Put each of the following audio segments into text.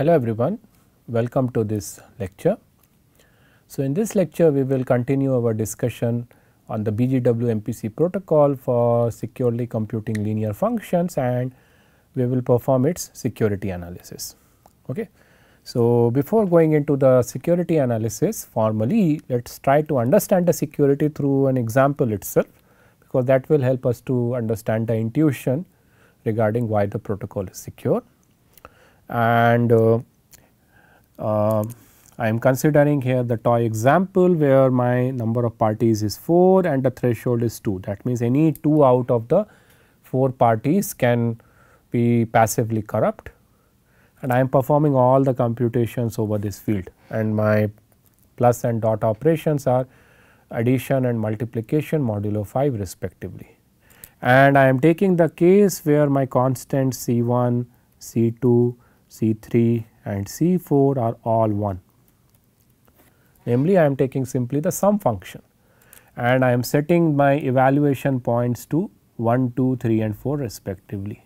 Hello everyone, welcome to this lecture. So, in this lecture we will continue our discussion on the BGW MPC protocol for securely computing linear functions and we will perform its security analysis. Okay. So, before going into the security analysis formally let us try to understand the security through an example itself because that will help us to understand the intuition regarding why the protocol is secure and uh, uh, I am considering here the toy example where my number of parties is 4 and the threshold is 2 that means any 2 out of the 4 parties can be passively corrupt and I am performing all the computations over this field and my plus and dot operations are addition and multiplication modulo 5 respectively. And I am taking the case where my constants C1, C2, C3 and C4 are all 1. Namely, I am taking simply the sum function and I am setting my evaluation points to 1, 2, 3 and 4 respectively.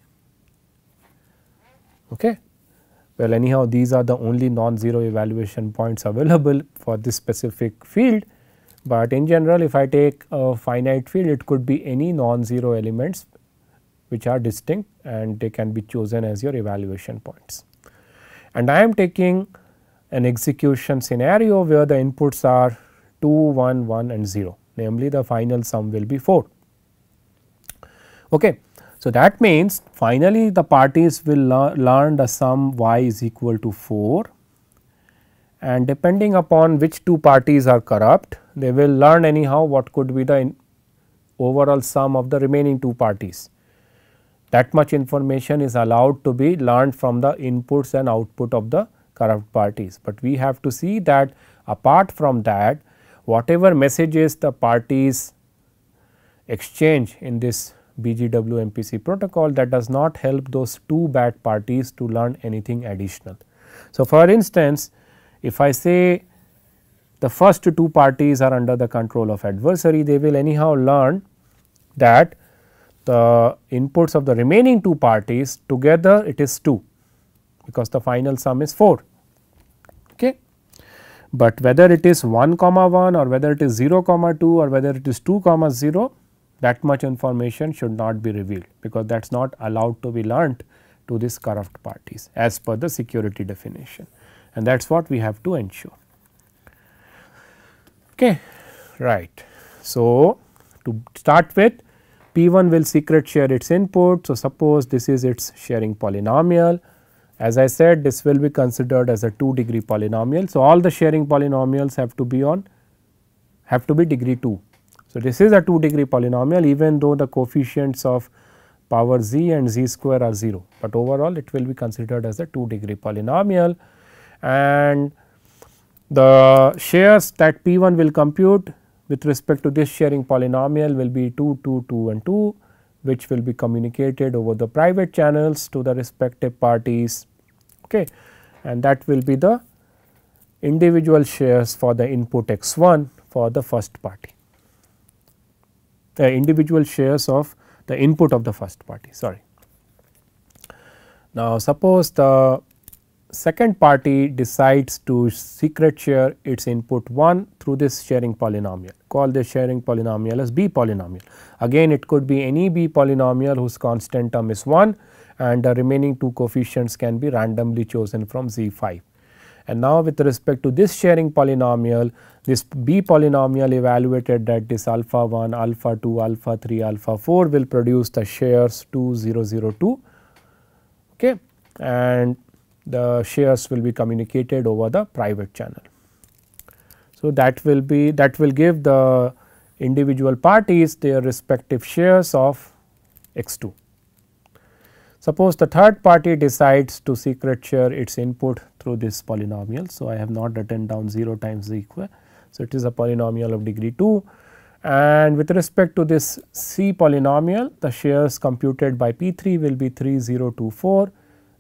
Okay. Well, anyhow these are the only non-zero evaluation points available for this specific field, but in general if I take a finite field it could be any non-zero elements which are distinct and they can be chosen as your evaluation points and I am taking an execution scenario where the inputs are 2, 1, 1 and 0 namely the final sum will be 4. Okay. So, that means finally, the parties will learn the sum y is equal to 4 and depending upon which two parties are corrupt, they will learn anyhow what could be the overall sum of the remaining two parties that much information is allowed to be learned from the inputs and output of the corrupt parties. But we have to see that apart from that whatever messages the parties exchange in this BGW MPC protocol that does not help those two bad parties to learn anything additional. So, for instance, if I say the first two parties are under the control of adversary, they will anyhow learn that the inputs of the remaining two parties together it is 2 because the final sum is 4 okay but whether it is 1 comma 1 or whether it is 0 comma 2 or whether it is 2 comma 0 that much information should not be revealed because that is not allowed to be learnt to these corrupt parties as per the security definition and that is what we have to ensure. Okay, right. So, to start with P1 will secret share its input. So, suppose this is its sharing polynomial. As I said, this will be considered as a 2 degree polynomial. So, all the sharing polynomials have to be on have to be degree 2. So, this is a 2 degree polynomial even though the coefficients of power z and z square are 0, but overall it will be considered as a 2 degree polynomial and the shares that P1 will compute with respect to this sharing polynomial will be 2, 2, 2 and 2 which will be communicated over the private channels to the respective parties okay. and that will be the individual shares for the input x 1 for the first party, the individual shares of the input of the first party sorry. Now, suppose the second party decides to secret share its input 1 through this sharing polynomial. Call this sharing polynomial as B polynomial. Again it could be any B polynomial whose constant term is 1 and the remaining two coefficients can be randomly chosen from Z5. And now with respect to this sharing polynomial, this B polynomial evaluated at this alpha 1, alpha 2, alpha 3, alpha 4 will produce the shares 2002. Okay. And the shares will be communicated over the private channel. So, that will be that will give the individual parties their respective shares of x 2. Suppose the third party decides to secret share its input through this polynomial. So, I have not written down 0 times z equal. So, it is a polynomial of degree 2 and with respect to this C polynomial the shares computed by P 3 will be 3024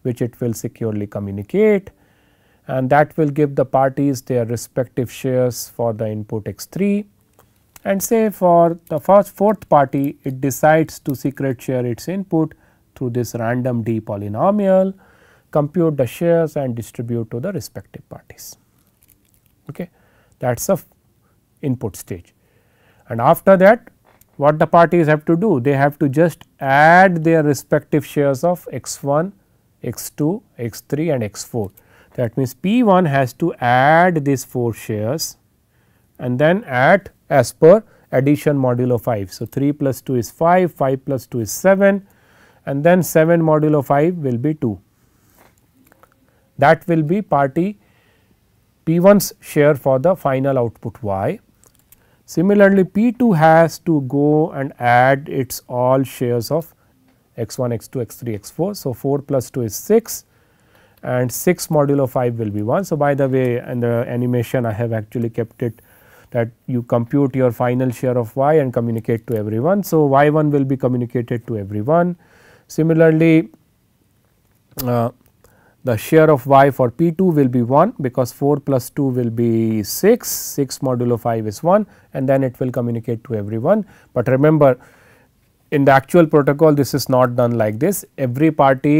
which it will securely communicate and that will give the parties their respective shares for the input x3 and say for the first fourth party it decides to secret share its input through this random d polynomial compute the shares and distribute to the respective parties. Okay. That is the input stage and after that what the parties have to do they have to just add their respective shares of x1 x2, x3 and x4. That means, P1 has to add these 4 shares and then add as per addition modulo 5. So, 3 plus 2 is 5, 5 plus 2 is 7 and then 7 modulo 5 will be 2. That will be party P1's share for the final output Y. Similarly, P2 has to go and add its all shares of x1, x2, x3, x4. So, 4 plus 2 is 6 and 6 modulo 5 will be 1. So, by the way in the animation I have actually kept it that you compute your final share of y and communicate to everyone. So, y1 will be communicated to everyone. Similarly, uh, the share of y for P2 will be 1 because 4 plus 2 will be 6, 6 modulo 5 is 1 and then it will communicate to everyone. But remember in the actual protocol this is not done like this every party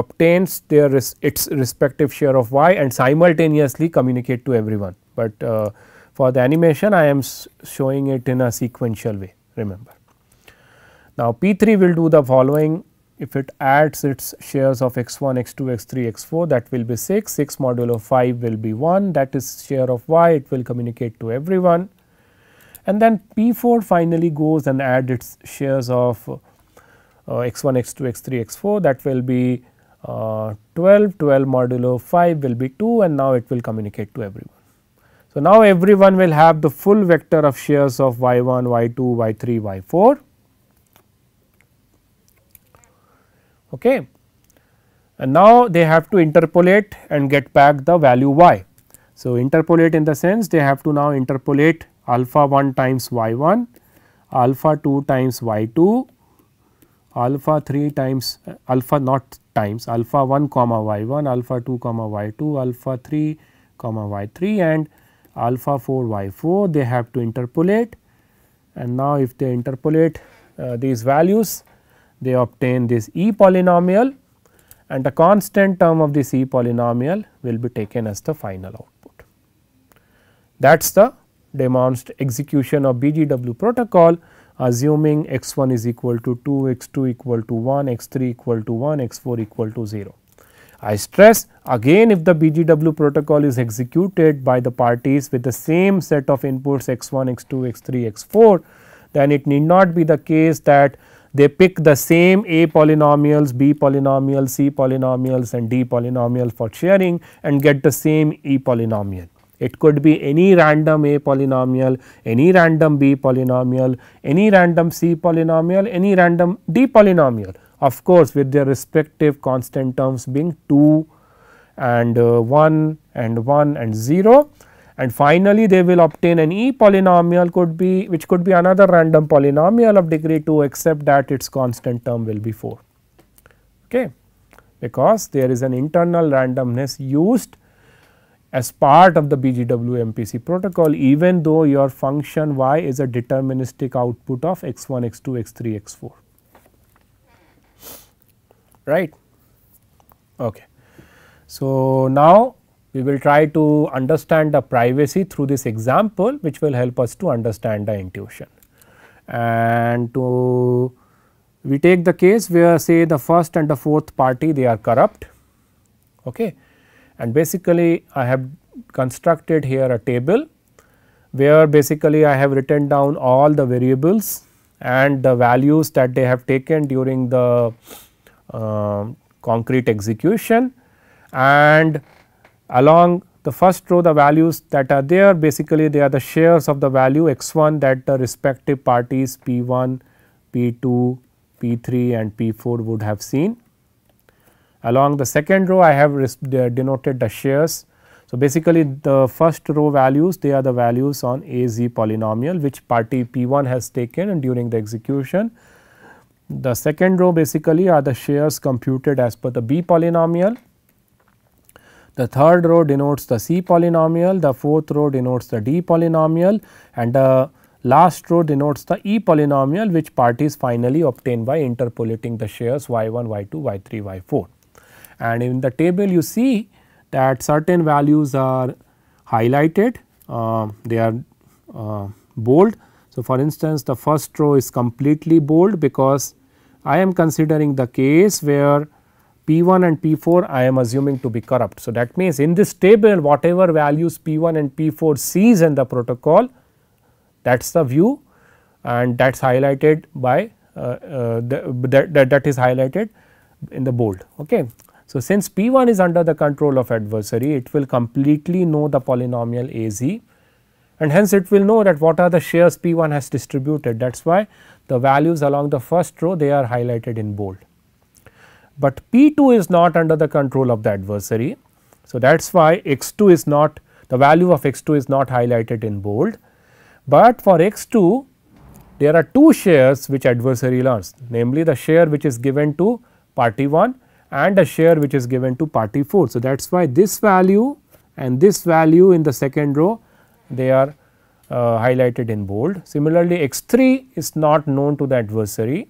obtains their res its respective share of y and simultaneously communicate to everyone, but uh, for the animation I am showing it in a sequential way remember. Now, P 3 will do the following if it adds its shares of x 1, x 2, x 3, x 4 that will be 6, 6 modulo 5 will be 1 that is share of y it will communicate to everyone and then P4 finally goes and adds its shares of x1, x2, x3, x4 that will be uh, 12, 12 modulo 5 will be 2 and now it will communicate to everyone. So, now everyone will have the full vector of shares of y1, y2, y3, y4. Okay. And now they have to interpolate and get back the value y. So, interpolate in the sense they have to now interpolate alpha 1 times y1, alpha 2 times y2, alpha 3 times alpha not times alpha 1 comma y1, alpha 2 comma y2, alpha 3 comma y3 and alpha 4 y4 they have to interpolate and now if they interpolate uh, these values they obtain this e polynomial and the constant term of this e polynomial will be taken as the final output. That is the demands execution of BGW protocol assuming x 1 is equal to 2, x 2 equal to 1, x 3 equal to 1, x 4 equal to 0. I stress again if the BGW protocol is executed by the parties with the same set of inputs x 1, x 2, x 3, x 4, then it need not be the case that they pick the same a polynomials, b polynomials, c polynomials and d polynomial for sharing and get the same e polynomial. It could be any random A polynomial, any random B polynomial, any random C polynomial, any random D polynomial of course, with their respective constant terms being 2 and uh, 1 and 1 and 0 and finally, they will obtain an E polynomial could be which could be another random polynomial of degree 2 except that its constant term will be 4 okay, because there is an internal randomness used as part of the BGW MPC protocol even though your function y is a deterministic output of x1, x2, x3, x4, right. Okay. So, now we will try to understand the privacy through this example which will help us to understand the intuition. And to we take the case where say the first and the fourth party they are corrupt. Okay and basically I have constructed here a table where basically I have written down all the variables and the values that they have taken during the uh, concrete execution and along the first row the values that are there basically they are the shares of the value x1 that the respective parties p1, p2, p3 and p4 would have seen Along the second row I have denoted the shares. So, basically the first row values they are the values on a z polynomial which party p 1 has taken and during the execution. The second row basically are the shares computed as per the b polynomial. The third row denotes the c polynomial, the fourth row denotes the d polynomial and the last row denotes the e polynomial which parties finally obtained by interpolating the shares y 1, y 2, y 3, y 4 and in the table you see that certain values are highlighted, uh, they are uh, bold. So, for instance, the first row is completely bold because I am considering the case where P1 and P4 I am assuming to be corrupt. So, that means in this table whatever values P1 and P4 sees in the protocol that is the view and that is highlighted by uh, uh, the, that, that, that is highlighted in the bold. Okay. So, since P1 is under the control of adversary, it will completely know the polynomial AZ and hence it will know that what are the shares P1 has distributed. That is why the values along the first row they are highlighted in bold. But P2 is not under the control of the adversary. So, that is why x2 is not the value of x2 is not highlighted in bold, but for x2 there are two shares which adversary learns namely the share which is given to party 1 and a share which is given to party 4. So, that is why this value and this value in the second row they are uh, highlighted in bold. Similarly, x 3 is not known to the adversary,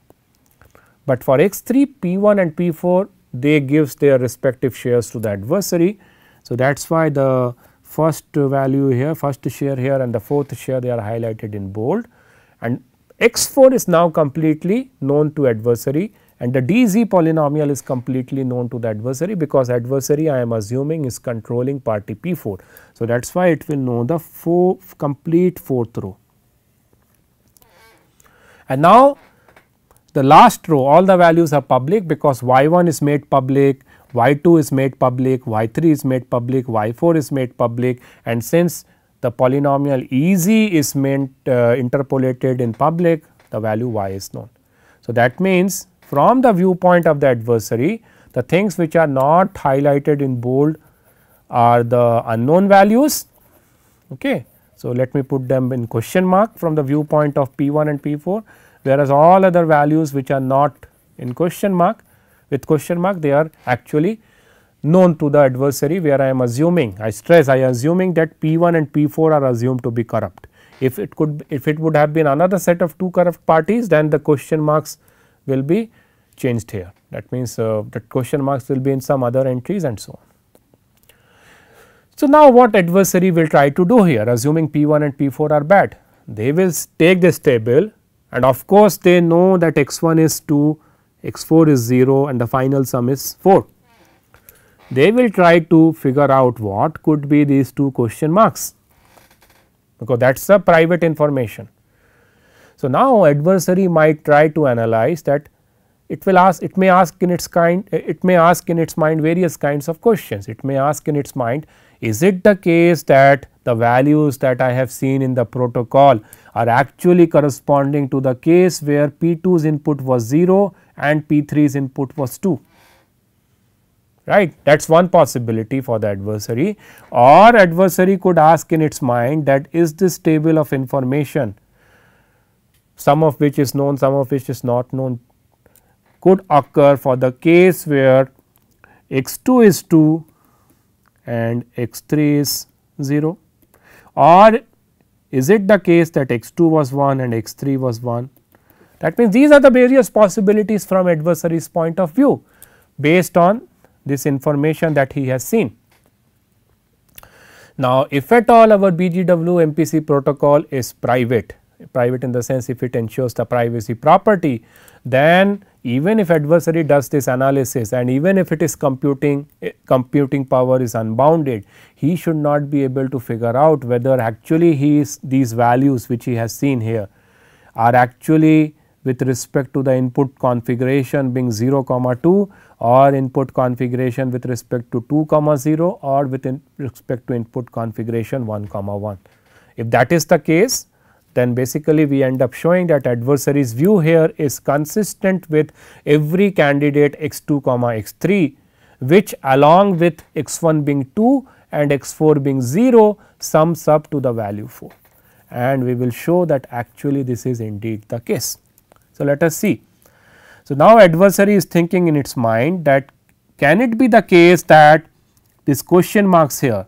but for x 3 p 1 and p 4 they gives their respective shares to the adversary. So, that is why the first value here first share here and the fourth share they are highlighted in bold and x 4 is now completely known to adversary and the DZ polynomial is completely known to the adversary because adversary I am assuming is controlling party P4. So, that is why it will know the four, complete fourth row. And now, the last row all the values are public because y1 is made public, y2 is made public, y3 is made public, y4 is made public and since the polynomial ez is meant uh, interpolated in public the value y is known. So, that means from the viewpoint of the adversary, the things which are not highlighted in bold are the unknown values. Okay. So, let me put them in question mark from the viewpoint of P1 and P4, whereas all other values which are not in question mark with question mark they are actually known to the adversary where I am assuming I stress I am assuming that P1 and P4 are assumed to be corrupt. If it could if it would have been another set of two corrupt parties then the question marks will be changed here. That means uh, that question marks will be in some other entries and so on. So, now what adversary will try to do here assuming P1 and P4 are bad? They will take this table and of course, they know that x1 is 2, x4 is 0 and the final sum is 4. They will try to figure out what could be these two question marks because that is a private information. So, now adversary might try to analyze that it will ask it may ask in its kind it may ask in its mind various kinds of questions it may ask in its mind is it the case that the values that i have seen in the protocol are actually corresponding to the case where p2's input was 0 and p3's input was 2 right that's one possibility for the adversary or adversary could ask in its mind that is this table of information some of which is known some of which is not known could occur for the case where x 2 is 2 and x 3 is 0 or is it the case that x 2 was 1 and x 3 was 1. That means, these are the various possibilities from adversary's point of view based on this information that he has seen. Now, if at all our BGW MPC protocol is private, private in the sense if it ensures the privacy property, then even if adversary does this analysis and even if it is computing eh, computing power is unbounded he should not be able to figure out whether actually he is these values which he has seen here are actually with respect to the input configuration being 0 comma 2 or input configuration with respect to 2 comma 0 or with respect to input configuration 1 comma 1. If that is the case then basically we end up showing that adversary's view here is consistent with every candidate x2 comma x3 which along with x1 being 2 and x4 being 0 sums up to the value 4 and we will show that actually this is indeed the case. So, let us see. So, now adversary is thinking in its mind that can it be the case that this question marks here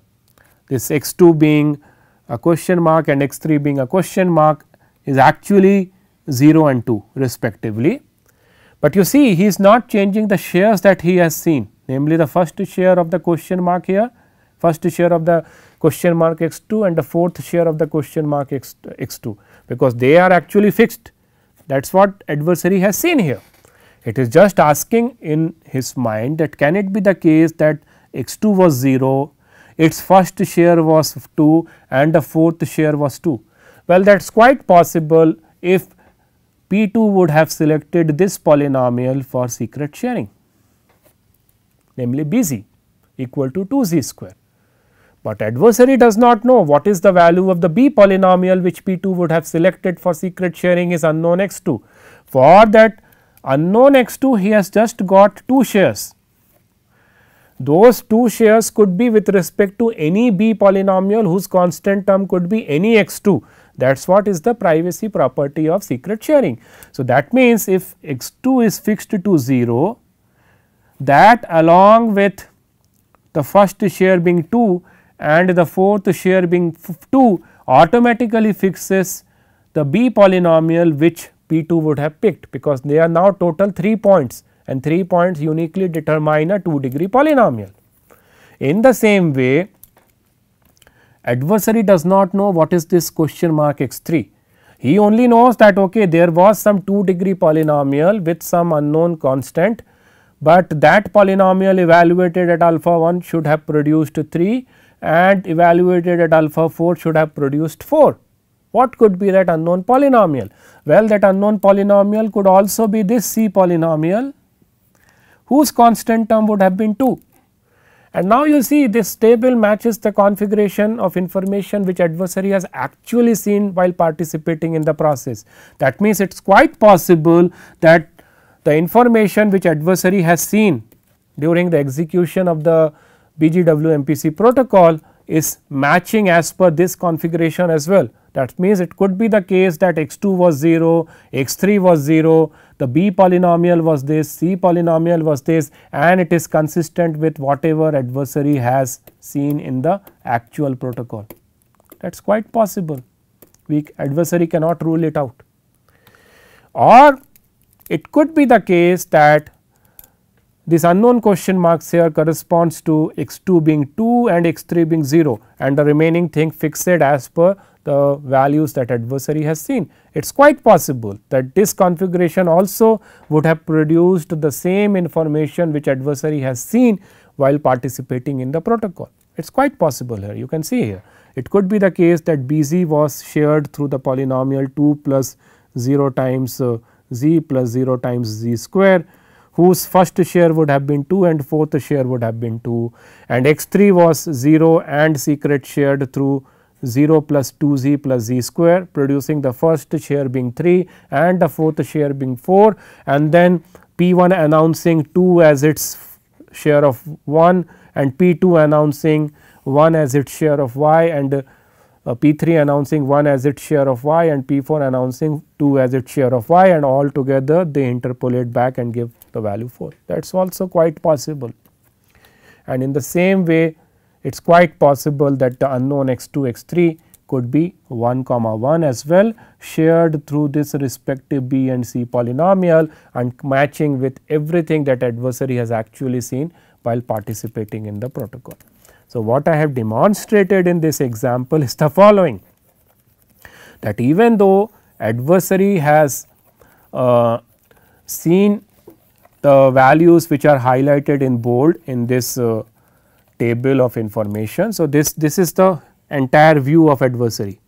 this x2 being a question mark and x 3 being a question mark is actually 0 and 2 respectively. But you see he is not changing the shares that he has seen namely the first share of the question mark here, first share of the question mark x 2 and the fourth share of the question mark x, x 2 because they are actually fixed that is what adversary has seen here. It is just asking in his mind that can it be the case that x 2 was 0, its first share was 2 and the fourth share was 2. Well, that is quite possible if P2 would have selected this polynomial for secret sharing namely Bz equal to 2z square. But adversary does not know what is the value of the B polynomial which P2 would have selected for secret sharing is unknown x2. For that unknown x2 he has just got 2 shares those two shares could be with respect to any b polynomial whose constant term could be any x2 that is what is the privacy property of secret sharing. So, that means if x2 is fixed to 0 that along with the first share being 2 and the fourth share being 2 automatically fixes the b polynomial which p2 would have picked because they are now total 3 points and 3 points uniquely determine a 2 degree polynomial. In the same way, adversary does not know what is this question mark x3. He only knows that okay there was some 2 degree polynomial with some unknown constant, but that polynomial evaluated at alpha 1 should have produced 3 and evaluated at alpha 4 should have produced 4. What could be that unknown polynomial? Well, that unknown polynomial could also be this C polynomial whose constant term would have been 2. And now you see this table matches the configuration of information which adversary has actually seen while participating in the process. That means it is quite possible that the information which adversary has seen during the execution of the BGW MPC protocol is matching as per this configuration as well. That means it could be the case that x2 was 0, x3 was 0 the B polynomial was this, C polynomial was this and it is consistent with whatever adversary has seen in the actual protocol. That is quite possible, we adversary cannot rule it out. Or it could be the case that this unknown question marks here corresponds to x2 being 2 and x3 being 0 and the remaining thing fixed as per the values that adversary has seen. It is quite possible that this configuration also would have produced the same information which adversary has seen while participating in the protocol. It is quite possible here you can see here. It could be the case that BZ was shared through the polynomial 2 plus 0 times uh, z plus 0 times z square whose first share would have been 2 and fourth share would have been 2 and x 3 was 0 and secret shared through 0 plus 2z plus z square producing the first share being 3 and the fourth share being 4 and then P1 announcing 2 as its share of 1 and P2 announcing 1 as its share of y and uh, P3 announcing 1 as its share of y and P4 announcing 2 as its share of y and all together they interpolate back and give the value 4. That is also quite possible. And in the same way it is quite possible that the unknown x 2 x 3 could be 1 comma 1 as well shared through this respective b and c polynomial and matching with everything that adversary has actually seen while participating in the protocol. So, what I have demonstrated in this example is the following that even though adversary has uh, seen the values which are highlighted in bold in this uh, table of information. So, this, this is the entire view of adversary.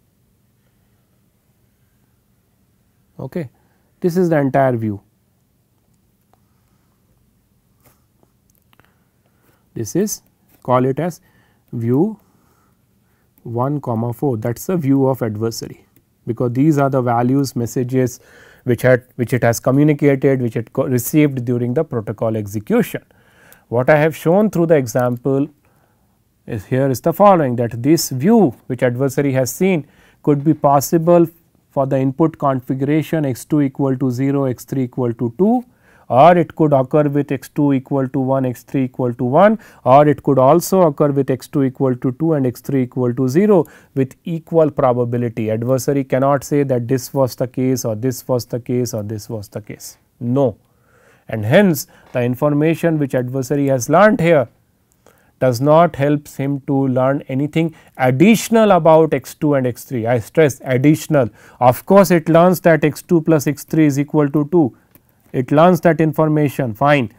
Okay. This is the entire view. This is call it as view 1 comma 4 that is the view of adversary because these are the values messages which had which it has communicated which it received during the protocol execution. What I have shown through the example is here is the following that this view which adversary has seen could be possible for the input configuration x 2 equal to 0 x 3 equal to 2 or it could occur with x 2 equal to 1 x 3 equal to 1 or it could also occur with x 2 equal to 2 and x 3 equal to 0 with equal probability. Adversary cannot say that this was the case or this was the case or this was the case. No. And hence, the information which adversary has learnt here does not help him to learn anything additional about x2 and x3. I stress additional. Of course, it learns that x2 plus x3 is equal to 2. It learns that information fine.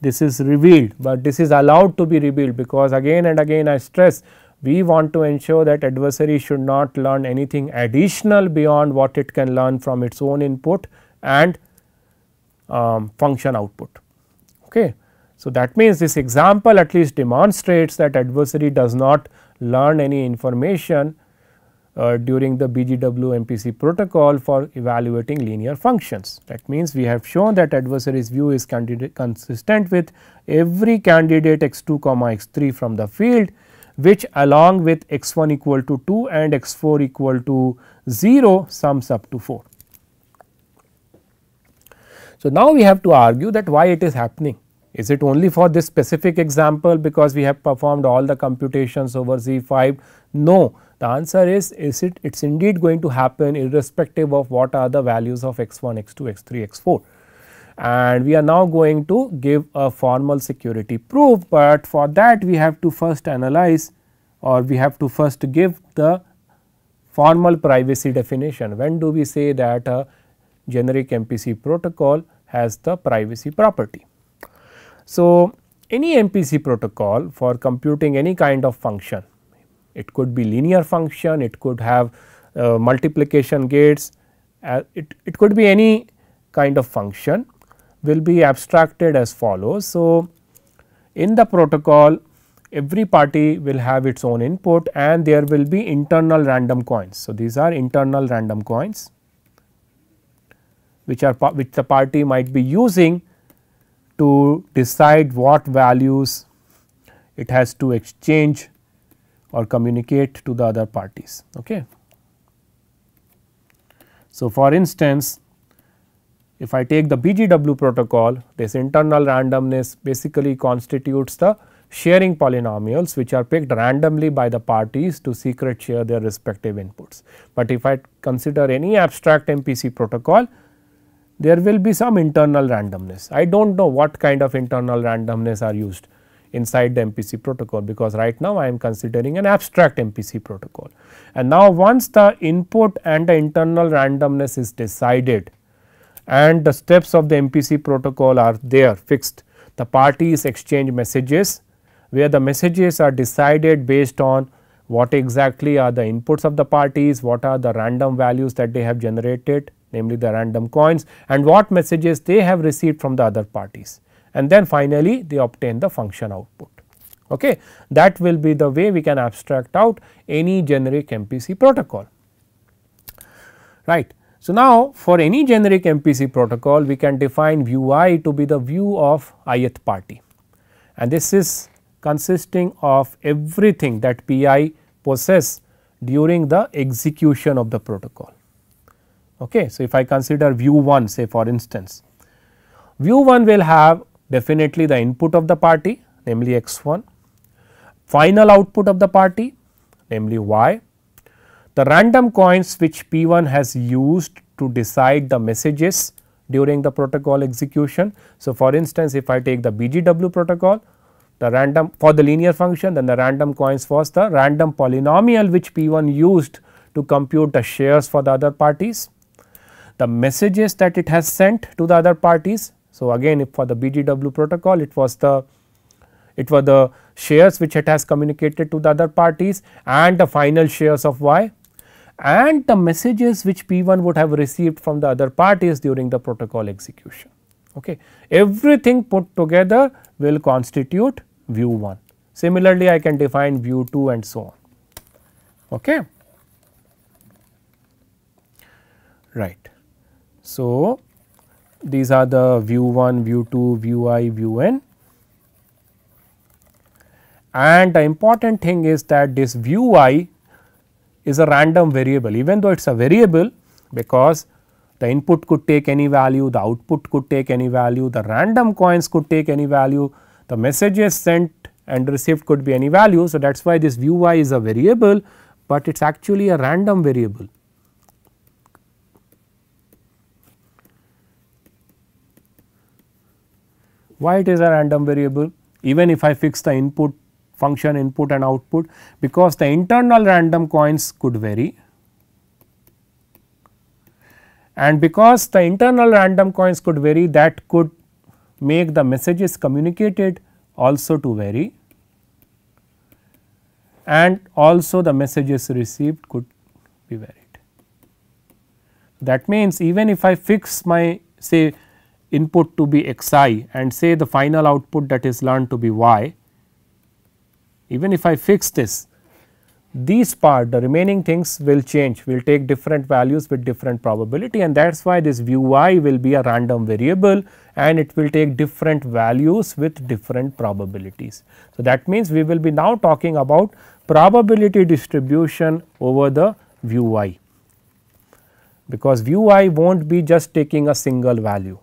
This is revealed, but this is allowed to be revealed because again and again I stress we want to ensure that adversary should not learn anything additional beyond what it can learn from its own input and um, function output. Okay. So, that means this example at least demonstrates that adversary does not learn any information uh, during the BGW MPC protocol for evaluating linear functions. That means, we have shown that adversary's view is consistent with every candidate x 2 comma x 3 from the field which along with x 1 equal to 2 and x 4 equal to 0 sums up to 4. So, now we have to argue that why it is happening is it only for this specific example because we have performed all the computations over Z5? No, the answer is, is it it's indeed going to happen irrespective of what are the values of x1, x2, x3, x4. And we are now going to give a formal security proof, but for that we have to first analyze or we have to first give the formal privacy definition. When do we say that a generic MPC protocol has the privacy property? So, any MPC protocol for computing any kind of function, it could be linear function, it could have uh, multiplication gates, uh, it, it could be any kind of function will be abstracted as follows. So, in the protocol every party will have its own input and there will be internal random coins. So, these are internal random coins which are which the party might be using to decide what values it has to exchange or communicate to the other parties. Okay. So, for instance, if I take the BGW protocol, this internal randomness basically constitutes the sharing polynomials which are picked randomly by the parties to secret share their respective inputs. But if I consider any abstract MPC protocol, there will be some internal randomness. I do not know what kind of internal randomness are used inside the MPC protocol because right now I am considering an abstract MPC protocol. And now once the input and the internal randomness is decided and the steps of the MPC protocol are there fixed, the parties exchange messages where the messages are decided based on what exactly are the inputs of the parties, what are the random values that they have generated namely the random coins and what messages they have received from the other parties and then finally, they obtain the function output. Okay. That will be the way we can abstract out any generic MPC protocol. Right. So, now for any generic MPC protocol we can define view i to be the view of ith party and this is consisting of everything that PI possess during the execution of the protocol. Okay. So, if I consider view 1 say for instance, view 1 will have definitely the input of the party namely x 1, final output of the party namely y, the random coins which p 1 has used to decide the messages during the protocol execution. So, for instance, if I take the BGW protocol the random for the linear function then the random coins was the random polynomial which p 1 used to compute the shares for the other parties the messages that it has sent to the other parties. So, again for the BGW protocol it was the it were the shares which it has communicated to the other parties and the final shares of Y and the messages which P1 would have received from the other parties during the protocol execution. Okay. Everything put together will constitute view 1. Similarly, I can define view 2 and so on. Okay. Right. So, these are the view 1, view 2, view i, view n and the important thing is that this view i is a random variable even though it is a variable because the input could take any value, the output could take any value, the random coins could take any value, the messages sent and received could be any value. So, that is why this view i is a variable, but it is actually a random variable. Why it is a random variable? Even if I fix the input function input and output because the internal random coins could vary and because the internal random coins could vary that could make the messages communicated also to vary and also the messages received could be varied. That means, even if I fix my say input to be xi and say the final output that is learned to be y, even if I fix this, these part the remaining things will change, will take different values with different probability and that is why this view y will be a random variable and it will take different values with different probabilities. So, that means we will be now talking about probability distribution over the view y because view i won't be just taking a single value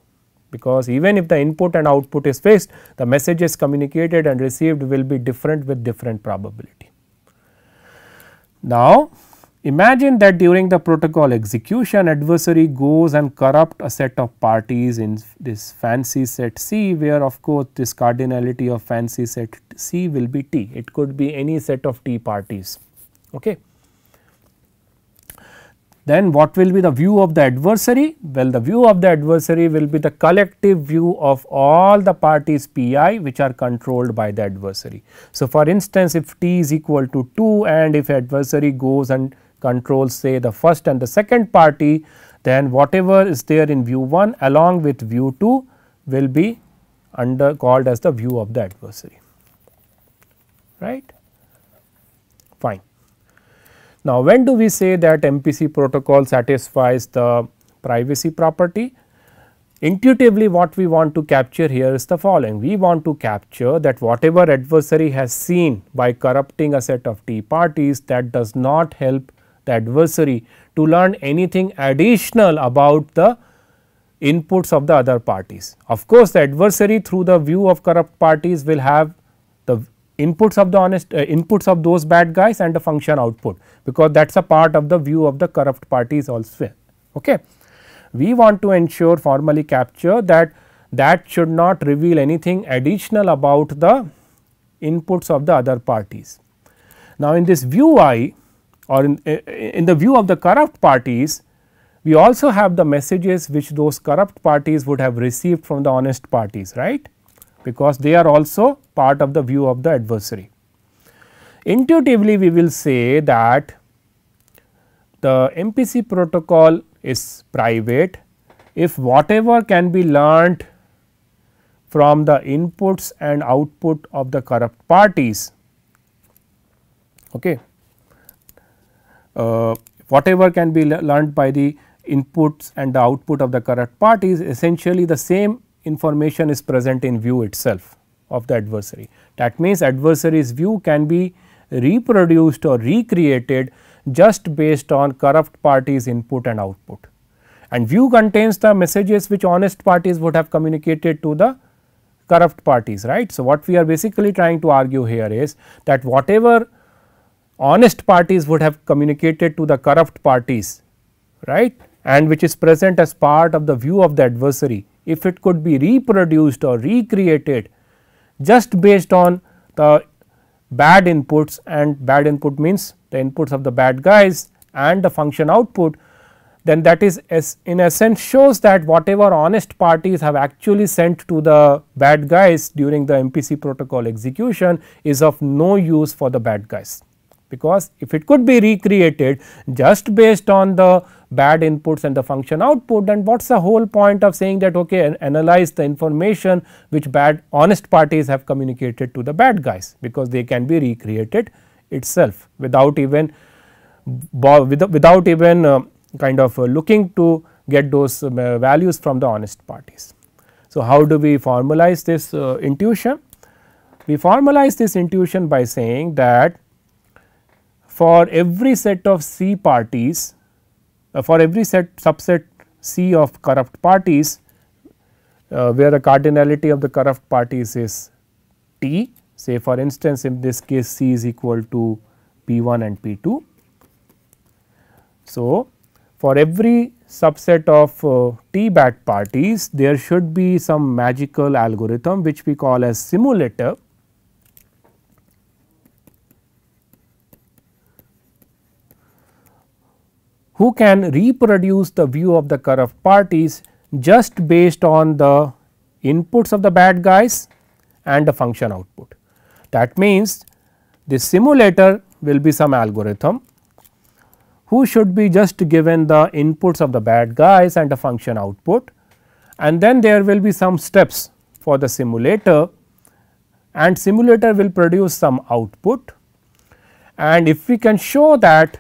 because even if the input and output is fixed the messages communicated and received will be different with different probability. Now, imagine that during the protocol execution adversary goes and corrupt a set of parties in this fancy set C where of course, this cardinality of fancy set C will be T, it could be any set of T parties. Okay. Then what will be the view of the adversary? Well, the view of the adversary will be the collective view of all the parties Pi which are controlled by the adversary. So, for instance, if T is equal to 2 and if adversary goes and controls say the first and the second party, then whatever is there in view 1 along with view 2 will be under called as the view of the adversary, right, fine. Now, when do we say that MPC protocol satisfies the privacy property? Intuitively what we want to capture here is the following. We want to capture that whatever adversary has seen by corrupting a set of t parties that does not help the adversary to learn anything additional about the inputs of the other parties. Of course, the adversary through the view of corrupt parties will have inputs of the honest uh, inputs of those bad guys and the function output because that is a part of the view of the corrupt parties also. Okay. We want to ensure formally capture that that should not reveal anything additional about the inputs of the other parties. Now, in this view I or in, uh, in the view of the corrupt parties, we also have the messages which those corrupt parties would have received from the honest parties, right because they are also part of the view of the adversary. Intuitively we will say that the MPC protocol is private if whatever can be learnt from the inputs and output of the corrupt parties okay uh, whatever can be learnt by the inputs and the output of the corrupt parties essentially the same information is present in view itself of the adversary. That means, adversary's view can be reproduced or recreated just based on corrupt parties input and output. And view contains the messages which honest parties would have communicated to the corrupt parties, right. So, what we are basically trying to argue here is that whatever honest parties would have communicated to the corrupt parties, right, and which is present as part of the view of the adversary if it could be reproduced or recreated just based on the bad inputs and bad input means the inputs of the bad guys and the function output then that is in essence shows that whatever honest parties have actually sent to the bad guys during the MPC protocol execution is of no use for the bad guys. Because if it could be recreated just based on the bad inputs and the function output then what is the whole point of saying that okay analyze the information which bad honest parties have communicated to the bad guys because they can be recreated itself without even without even uh, kind of uh, looking to get those uh, values from the honest parties. So, how do we formalize this uh, intuition? We formalize this intuition by saying that for every set of C parties uh, for every set subset C of corrupt parties uh, where the cardinality of the corrupt parties is T say for instance in this case C is equal to P1 and P2. So, for every subset of uh, T bad parties there should be some magical algorithm which we call as simulator who can reproduce the view of the curve parties just based on the inputs of the bad guys and the function output. That means, the simulator will be some algorithm who should be just given the inputs of the bad guys and the function output and then there will be some steps for the simulator and simulator will produce some output and if we can show that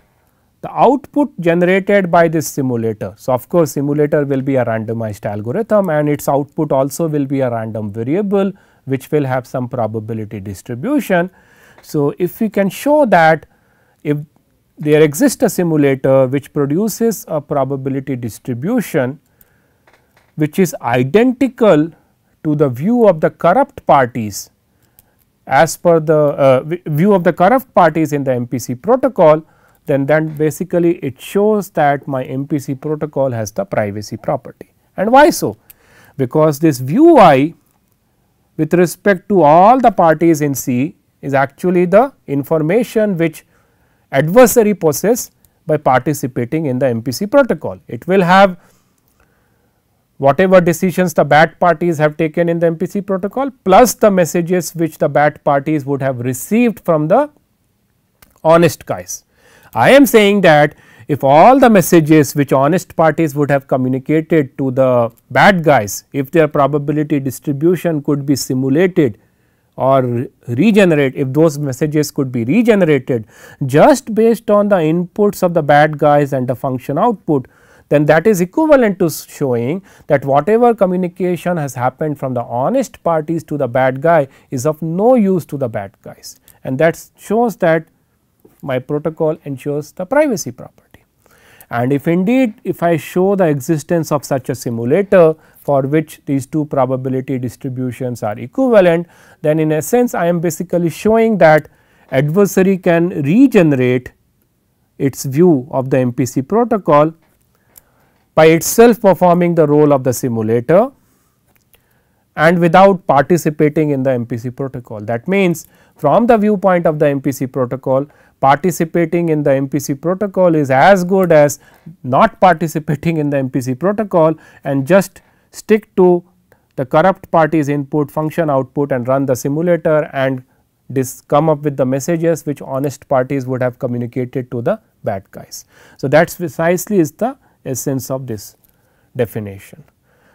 the output generated by this simulator. So, of course, simulator will be a randomized algorithm and its output also will be a random variable which will have some probability distribution. So, if we can show that if there exists a simulator which produces a probability distribution which is identical to the view of the corrupt parties as per the uh, view of the corrupt parties in the MPC protocol, then that basically it shows that my MPC protocol has the privacy property. And why so? Because this view i with respect to all the parties in C is actually the information which adversary possess by participating in the MPC protocol. It will have whatever decisions the bad parties have taken in the MPC protocol plus the messages which the bad parties would have received from the honest guys. I am saying that if all the messages which honest parties would have communicated to the bad guys, if their probability distribution could be simulated or regenerate, if those messages could be regenerated just based on the inputs of the bad guys and the function output, then that is equivalent to showing that whatever communication has happened from the honest parties to the bad guy is of no use to the bad guys. And that shows that my protocol ensures the privacy property. And if indeed if I show the existence of such a simulator for which these two probability distributions are equivalent, then in a sense I am basically showing that adversary can regenerate its view of the MPC protocol by itself performing the role of the simulator and without participating in the MPC protocol. That means, from the viewpoint of the MPC protocol, participating in the MPC protocol is as good as not participating in the MPC protocol and just stick to the corrupt party's input function output and run the simulator and this come up with the messages which honest parties would have communicated to the bad guys. So, that precisely is the essence of this definition.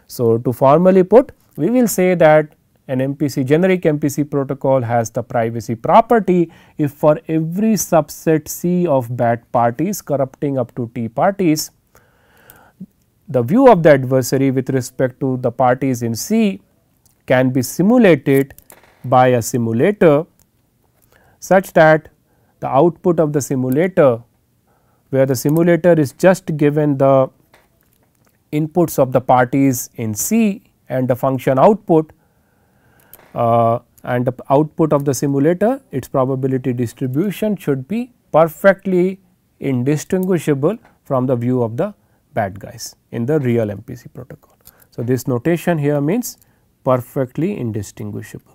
So, to formally put we will say that an MPC generic MPC protocol has the privacy property if for every subset C of bad parties corrupting up to T parties, the view of the adversary with respect to the parties in C can be simulated by a simulator such that the output of the simulator where the simulator is just given the inputs of the parties in C and the function output uh, and the output of the simulator its probability distribution should be perfectly indistinguishable from the view of the bad guys in the real MPC protocol. So, this notation here means perfectly indistinguishable.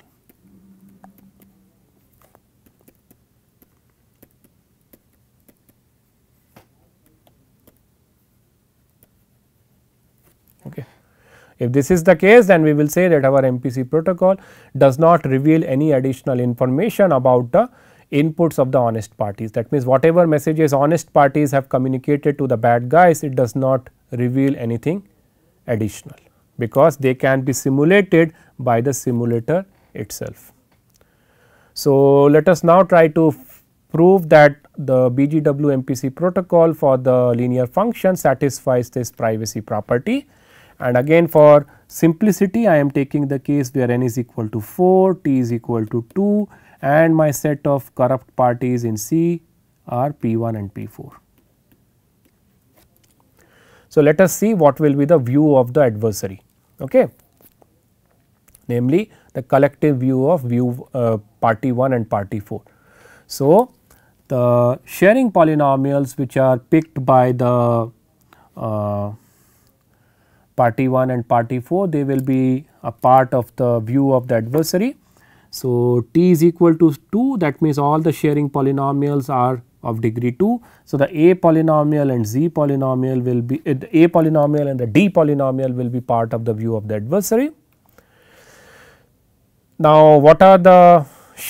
If this is the case then we will say that our MPC protocol does not reveal any additional information about the inputs of the honest parties. That means, whatever messages honest parties have communicated to the bad guys it does not reveal anything additional because they can be simulated by the simulator itself. So, let us now try to prove that the BGW MPC protocol for the linear function satisfies this privacy property. And again for simplicity I am taking the case where n is equal to 4, t is equal to 2 and my set of corrupt parties in C are P1 and P4. So, let us see what will be the view of the adversary okay? namely the collective view of view uh, party 1 and party 4. So, the sharing polynomials which are picked by the uh, party 1 and party 4 they will be a part of the view of the adversary. So, t is equal to 2 that means all the sharing polynomials are of degree 2. So, the a polynomial and z polynomial will be uh, the a polynomial and the d polynomial will be part of the view of the adversary. Now, what are the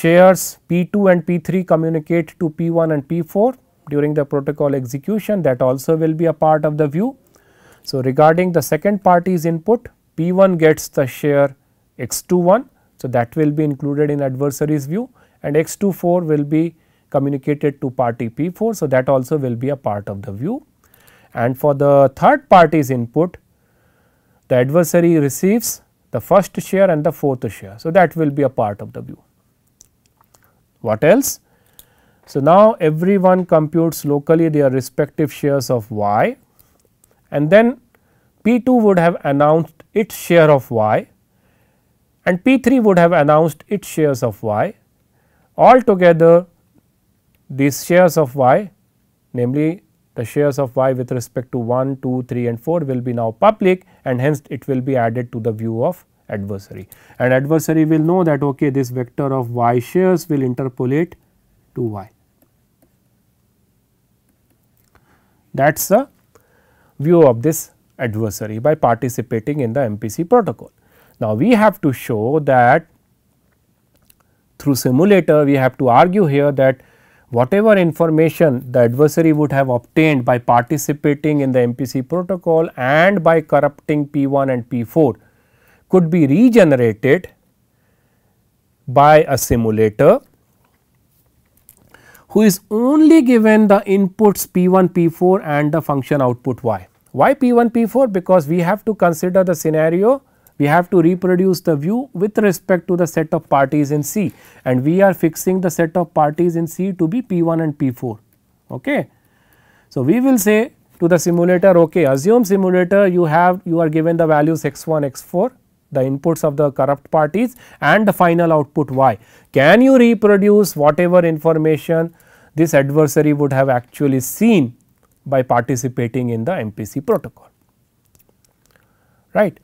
shares P2 and P3 communicate to P1 and P4 during the protocol execution that also will be a part of the view. So, regarding the second party's input P 1 gets the share x 2 1. So, that will be included in adversary's view and x 2 4 will be communicated to party P 4. So, that also will be a part of the view and for the third party's input the adversary receives the first share and the fourth share. So, that will be a part of the view. What else? So, now everyone computes locally their respective shares of y and then P 2 would have announced its share of y and P 3 would have announced its shares of y. Altogether these shares of y namely the shares of y with respect to 1, 2, 3 and 4 will be now public and hence it will be added to the view of adversary. And adversary will know that okay this vector of y shares will interpolate to y. That is the view of this adversary by participating in the MPC protocol. Now, we have to show that through simulator we have to argue here that whatever information the adversary would have obtained by participating in the MPC protocol and by corrupting P1 and P4 could be regenerated by a simulator who is only given the inputs P1, P4 and the function output y. Why P1, P4? Because we have to consider the scenario, we have to reproduce the view with respect to the set of parties in C and we are fixing the set of parties in C to be P1 and P4. Okay. So, we will say to the simulator okay assume simulator you have you are given the values x1 x4 the inputs of the corrupt parties and the final output y can you reproduce whatever information this adversary would have actually seen by participating in the MPC protocol. Right.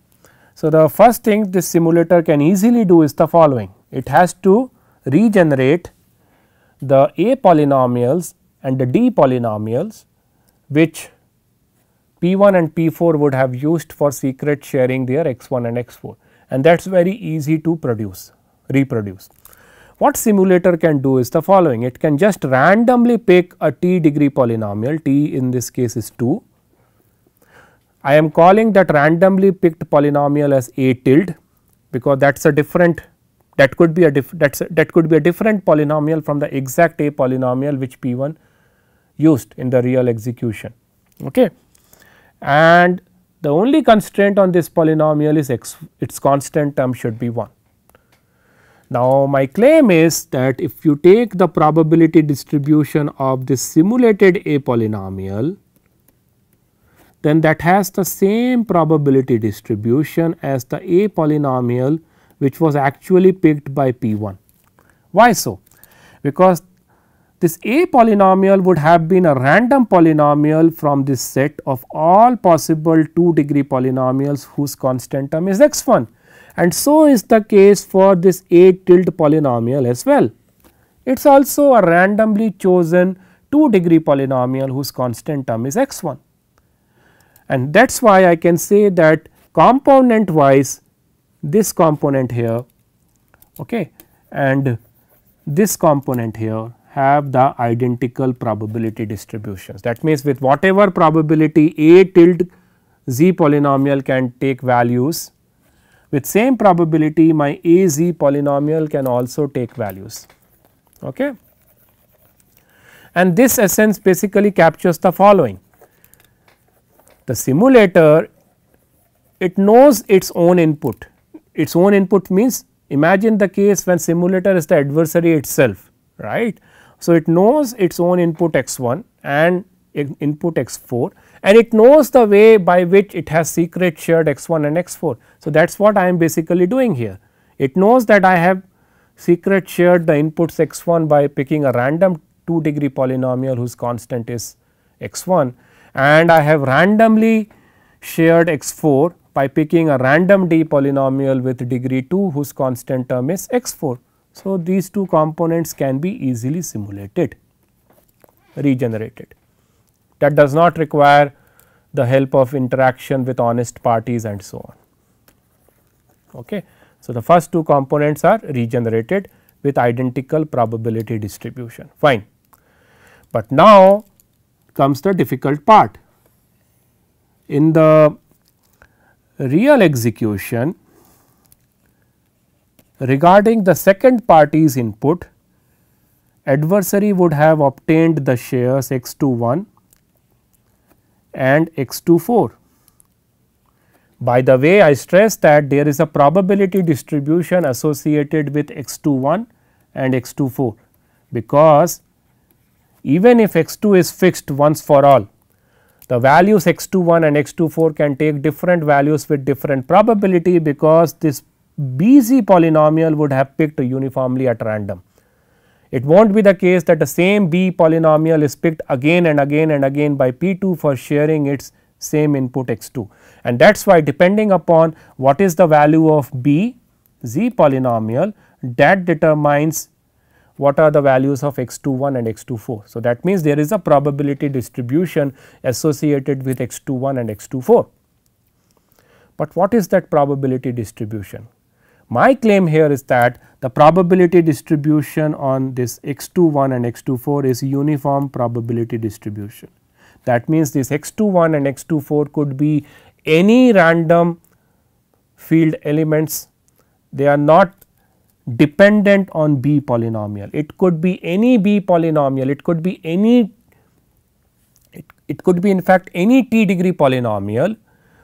So, the first thing this simulator can easily do is the following. It has to regenerate the A polynomials and the D polynomials which P1 and P4 would have used for secret sharing their x1 and x4 and that is very easy to produce, reproduce. What simulator can do is the following, it can just randomly pick a t degree polynomial, t in this case is 2. I am calling that randomly picked polynomial as a tilde because that is a different that could be a diff, that's a, that could be a different polynomial from the exact a polynomial which p1 used in the real execution okay and the only constraint on this polynomial is x its constant term should be 1 now, my claim is that if you take the probability distribution of this simulated A polynomial, then that has the same probability distribution as the A polynomial which was actually picked by P 1. Why so? Because this A polynomial would have been a random polynomial from this set of all possible 2 degree polynomials whose constant term is x 1 and so is the case for this A tilde polynomial as well. It is also a randomly chosen 2 degree polynomial whose constant term is x 1 and that is why I can say that component wise this component here okay, and this component here have the identical probability distributions. That means, with whatever probability A tilde z polynomial can take values with same probability my az polynomial can also take values. Okay. And this essence basically captures the following. The simulator it knows its own input, its own input means imagine the case when simulator is the adversary itself right. So, it knows its own input x 1 and in input x 4 and it knows the way by which it has secret shared x 1 and x 4. So, that is what I am basically doing here. It knows that I have secret shared the inputs x 1 by picking a random 2 degree polynomial whose constant is x 1 and I have randomly shared x 4 by picking a random d polynomial with degree 2 whose constant term is x 4. So, these two components can be easily simulated regenerated that does not require the help of interaction with honest parties and so on. Okay. So, the first two components are regenerated with identical probability distribution fine, but now comes the difficult part. In the real execution regarding the second party's input adversary would have obtained the shares x 2 1 and x 2 4. By the way, I stress that there is a probability distribution associated with x 2 1 and x 2 4 because even if x 2 is fixed once for all, the values x 2 1 and x 2 4 can take different values with different probability because this b c polynomial would have picked uniformly at random. It will not be the case that the same B polynomial is picked again and again and again by P2 for sharing its same input x2. And that is why depending upon what is the value of B z polynomial that determines what are the values of x21 and x24. So, that means there is a probability distribution associated with x21 and x24. But what is that probability distribution? My claim here is that the probability distribution on this x 2 1 and x 2 4 is uniform probability distribution. That means, this x 2 1 and x 2 4 could be any random field elements, they are not dependent on B polynomial. It could be any B polynomial, it could be any, it, it could be in fact any t degree polynomial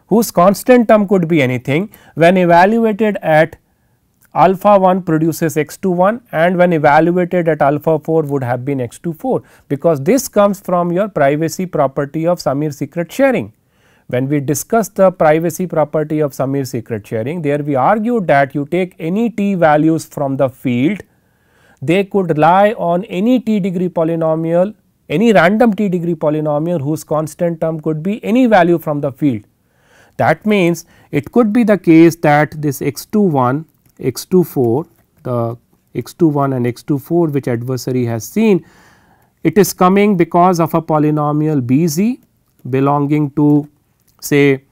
whose constant term could be anything when evaluated at alpha 1 produces x21 and when evaluated at alpha 4 would have been x24 because this comes from your privacy property of Samir secret sharing. When we discussed the privacy property of Samir secret sharing, there we argued that you take any t values from the field, they could lie on any t degree polynomial, any random t degree polynomial whose constant term could be any value from the field. That means, it could be the case that this x21 x24 the x21 and x24 which adversary has seen it is coming because of a polynomial bz belonging to say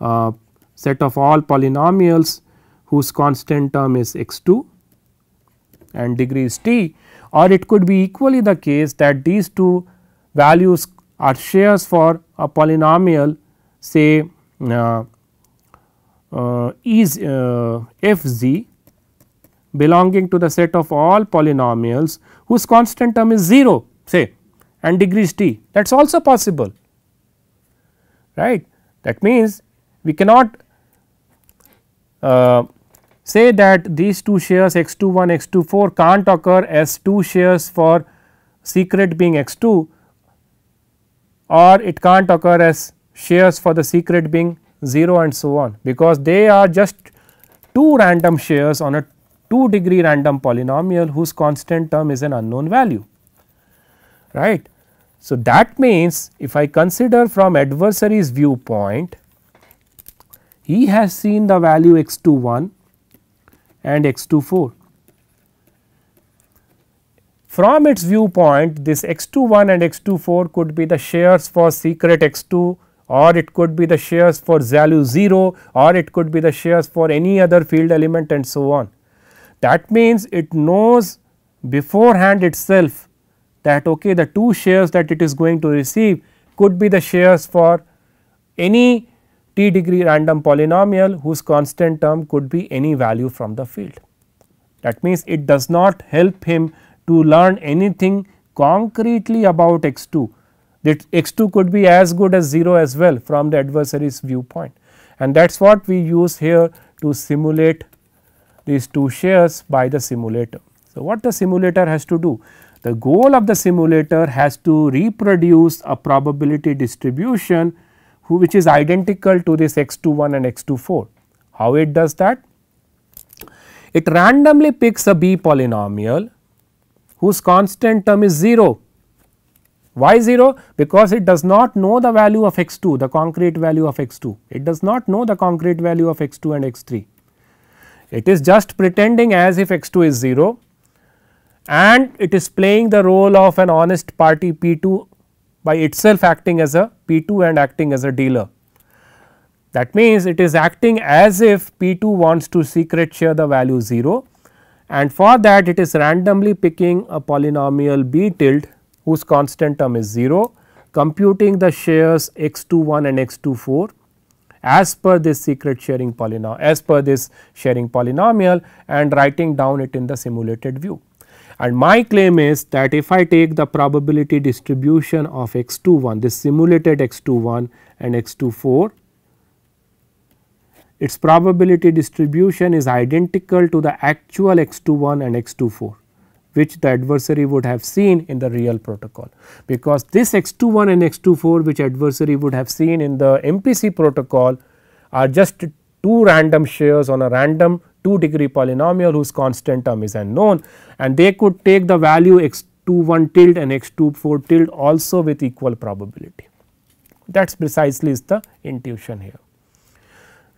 uh, set of all polynomials whose constant term is x2 and degrees t or it could be equally the case that these two values are shares for a polynomial say uh, uh, is uh, f z belonging to the set of all polynomials whose constant term is 0 say and degrees t that is also possible right. That means, we cannot uh, say that these two shares x 2 1 x 2 4 can't occur as two shares for secret being x 2 or it can't occur as shares for the secret being 0 and so on because they are just two random shares on a 2 degree random polynomial whose constant term is an unknown value right. So, that means if I consider from adversary's viewpoint he has seen the value x 2 1 and x 2 4. From its viewpoint this x 2 1 and x 2 4 could be the shares for secret x 2 or it could be the shares for value 0 or it could be the shares for any other field element and so on. That means, it knows beforehand itself that okay the two shares that it is going to receive could be the shares for any t degree random polynomial whose constant term could be any value from the field. That means, it does not help him to learn anything concretely about x 2 that x2 could be as good as 0 as well from the adversary's viewpoint and that is what we use here to simulate these two shares by the simulator. So, what the simulator has to do? The goal of the simulator has to reproduce a probability distribution which is identical to this x21 and x24. How it does that? It randomly picks a b polynomial whose constant term is 0 why 0? Because it does not know the value of x 2, the concrete value of x 2. It does not know the concrete value of x 2 and x 3. It is just pretending as if x 2 is 0 and it is playing the role of an honest party P 2 by itself acting as a P 2 and acting as a dealer. That means, it is acting as if P 2 wants to secret share the value 0 and for that it is randomly picking a polynomial B tilde whose constant term is 0 computing the shares x21 and x24 as per this secret sharing polynomial as per this sharing polynomial and writing down it in the simulated view. And my claim is that if I take the probability distribution of x21 this simulated x21 and x24 its probability distribution is identical to the actual x21 and x24 which the adversary would have seen in the real protocol. Because this X21 and X24 which adversary would have seen in the MPC protocol are just two random shares on a random 2 degree polynomial whose constant term is unknown and they could take the value x21 tilde and x24 tilde also with equal probability. That is precisely is the intuition here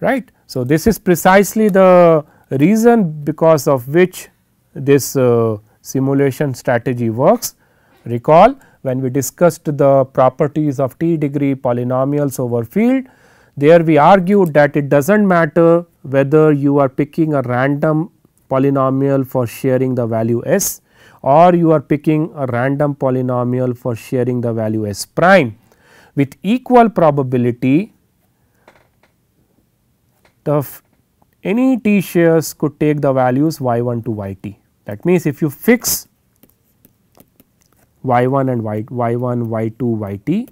right. So, this is precisely the reason because of which this uh, simulation strategy works. Recall when we discussed the properties of t degree polynomials over field, there we argued that it does not matter whether you are picking a random polynomial for sharing the value s or you are picking a random polynomial for sharing the value s prime. With equal probability, the any t shares could take the values y 1 to y t. That means, if you fix y 1 and y, y 1, y 2, y t,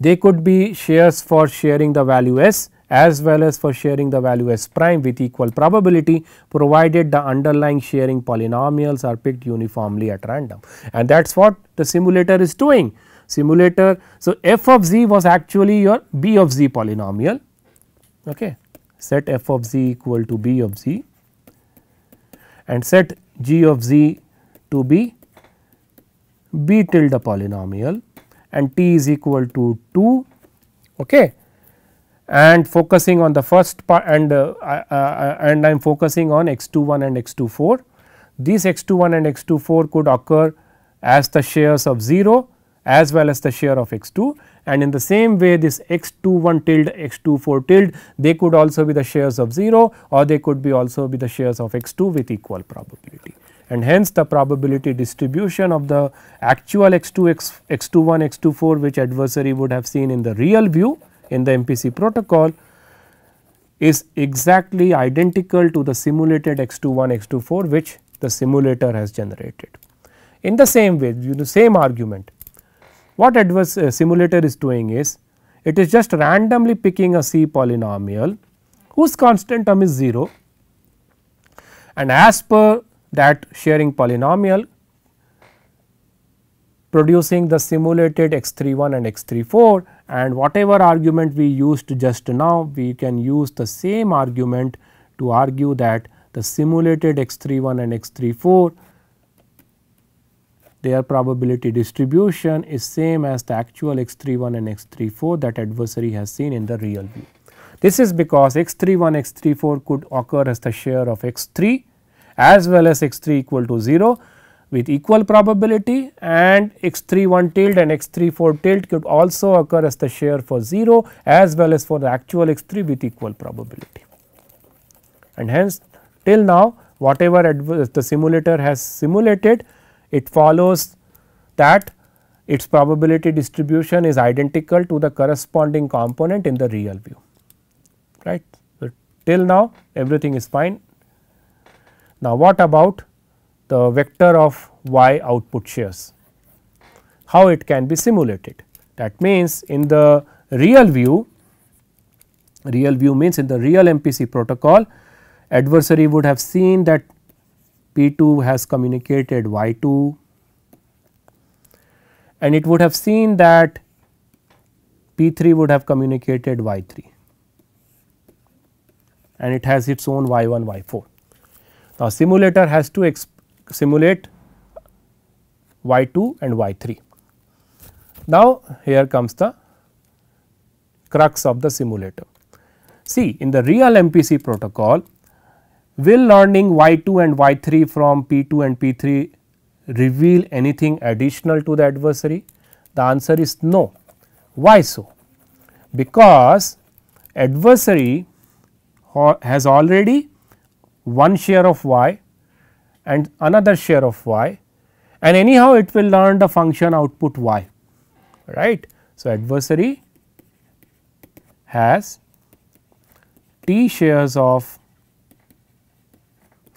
they could be shares for sharing the value s as well as for sharing the value s prime with equal probability provided the underlying sharing polynomials are picked uniformly at random. And that is what the simulator is doing. Simulator, so f of z was actually your b of z polynomial, okay. set f of z equal to b of z and set g of z to be b tilde polynomial and t is equal to 2 okay and focusing on the first part and uh, uh, uh, and I am focusing on x 2 1 and x 2 4. These x 2 1 and x 2 4 could occur as the shares of 0 as well as the shear of x2 and in the same way this x21 tilde x24 tilde they could also be the shares of 0 or they could be also be the shares of x2 with equal probability. And hence the probability distribution of the actual x2 x x21 x24 which adversary would have seen in the real view in the MPC protocol is exactly identical to the simulated x21 x24 which the simulator has generated. In the same way you know same argument what adverse uh, simulator is doing is, it is just randomly picking a C polynomial whose constant term is 0 and as per that sharing polynomial producing the simulated x31 and x34 and whatever argument we used just now we can use the same argument to argue that the simulated x31 and x34 their probability distribution is same as the actual x31 and x34 that adversary has seen in the real view. This is because x31, x34 could occur as the share of x3 as well as x3 equal to 0 with equal probability and x31 tilde and x34 tilde could also occur as the share for 0 as well as for the actual x3 with equal probability. And hence till now whatever the simulator has simulated it follows that its probability distribution is identical to the corresponding component in the real view, right. So, till now everything is fine. Now, what about the vector of y output shares? How it can be simulated? That means, in the real view, real view means in the real MPC protocol, adversary would have seen that P2 has communicated Y2 and it would have seen that P3 would have communicated Y3 and it has its own Y1, Y4. Now, simulator has to simulate Y2 and Y3. Now, here comes the crux of the simulator. See in the real MPC protocol Will learning Y2 and Y3 from P2 and P3 reveal anything additional to the adversary? The answer is no. Why so? Because adversary has already one share of y and another share of y and anyhow it will learn the function output y right. So, adversary has t shares of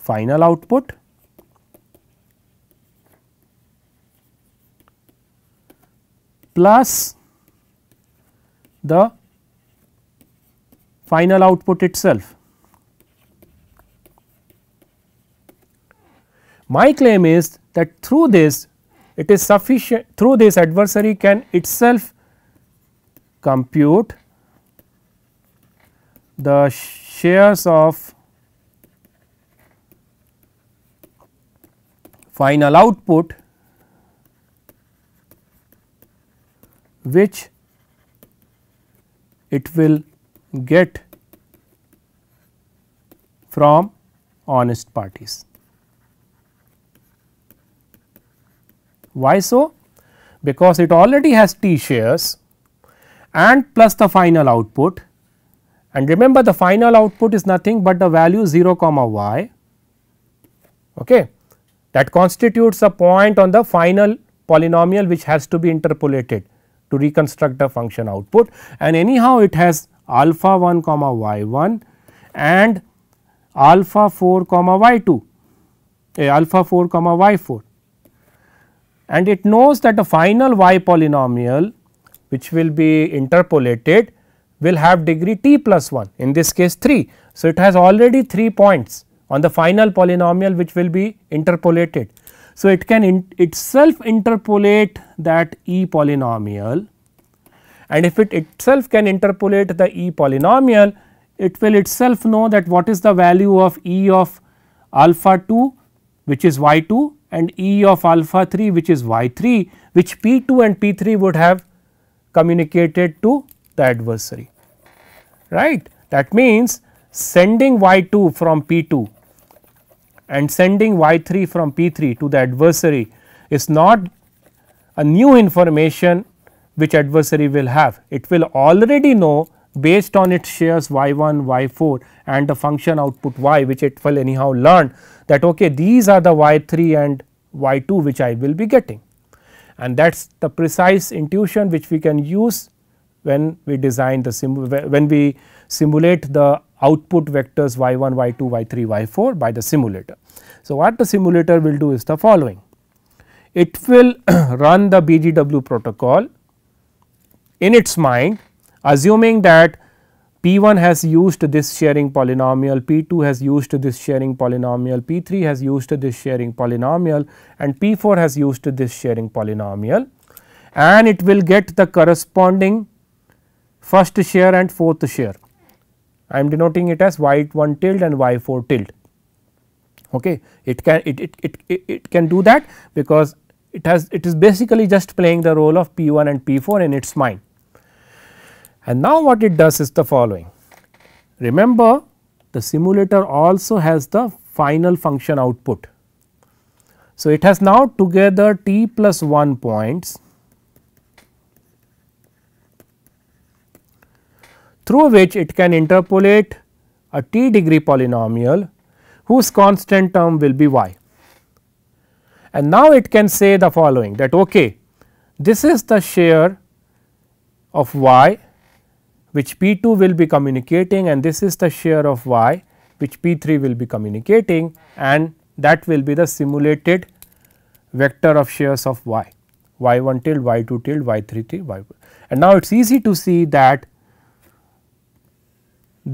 final output plus the final output itself. My claim is that through this it is sufficient through this adversary can itself compute the shares of final output which it will get from honest parties. Why so? Because it already has T shares and plus the final output and remember the final output is nothing but the value 0 comma y. Okay that constitutes a point on the final polynomial which has to be interpolated to reconstruct the function output and anyhow it has alpha 1 comma y 1 and alpha 4 comma y 2 alpha 4 comma y 4 and it knows that the final y polynomial which will be interpolated will have degree t plus 1 in this case 3. So, it has already 3 points on the final polynomial which will be interpolated. So, it can in itself interpolate that E polynomial and if it itself can interpolate the E polynomial, it will itself know that what is the value of E of alpha 2 which is y 2 and E of alpha 3 which is y 3 which P 2 and P 3 would have communicated to the adversary right. That means sending y 2 from P 2 and sending y3 from p3 to the adversary is not a new information which adversary will have. It will already know based on its shares y1, y4 and the function output y which it will anyhow learn that okay these are the y3 and y2 which I will be getting. And that is the precise intuition which we can use when we design the when we simulate the output vectors y1, y2, y3, y4 by the simulator. So, what the simulator will do is the following. It will run the BGW protocol in its mind assuming that P1 has used this sharing polynomial, P2 has used this sharing polynomial, P3 has used this sharing polynomial and P4 has used this sharing polynomial and it will get the corresponding first share and fourth share I am denoting it as y 1 tilde and y 4 tilde. Okay. It can it, it, it, it, it can do that because it has it is basically just playing the role of p 1 and p 4 in its mind. And now what it does is the following. Remember the simulator also has the final function output. So, it has now together t plus 1 points through which it can interpolate a t degree polynomial whose constant term will be y. And now it can say the following that okay, this is the share of y which p 2 will be communicating and this is the share of y which p 3 will be communicating and that will be the simulated vector of shares of y y 1 tilde y 2 tilde y 3 tilde y 4. And now it is easy to see that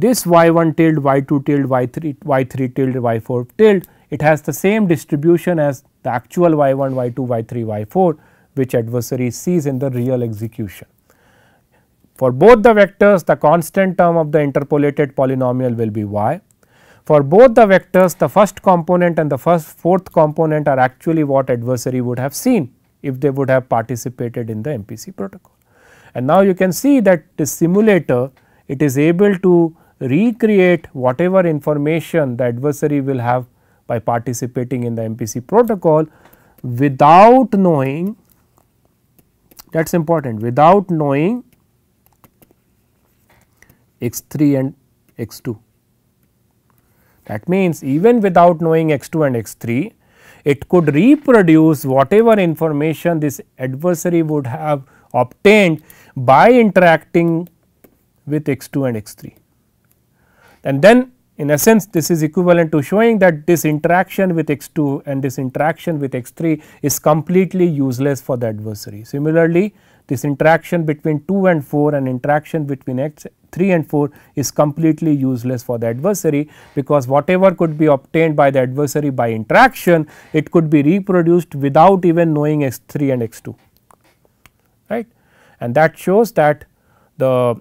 this y1 tilde, y2 tilde, y3, y3 tilde, y4 tilde, it has the same distribution as the actual y1, y2, y3, y4 which adversary sees in the real execution. For both the vectors the constant term of the interpolated polynomial will be y. For both the vectors the first component and the first fourth component are actually what adversary would have seen if they would have participated in the MPC protocol. And now you can see that the simulator it is able to recreate whatever information the adversary will have by participating in the MPC protocol without knowing that is important without knowing x 3 and x 2. That means, even without knowing x 2 and x 3 it could reproduce whatever information this adversary would have obtained by interacting with x 2 and x 3. And then in a sense this is equivalent to showing that this interaction with x2 and this interaction with x3 is completely useless for the adversary. Similarly, this interaction between 2 and 4 and interaction between x 3 and 4 is completely useless for the adversary because whatever could be obtained by the adversary by interaction it could be reproduced without even knowing x3 and x2 right and that shows that the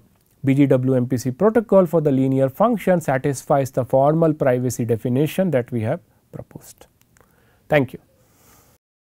BGWMPC protocol for the linear function satisfies the formal privacy definition that we have proposed. Thank you.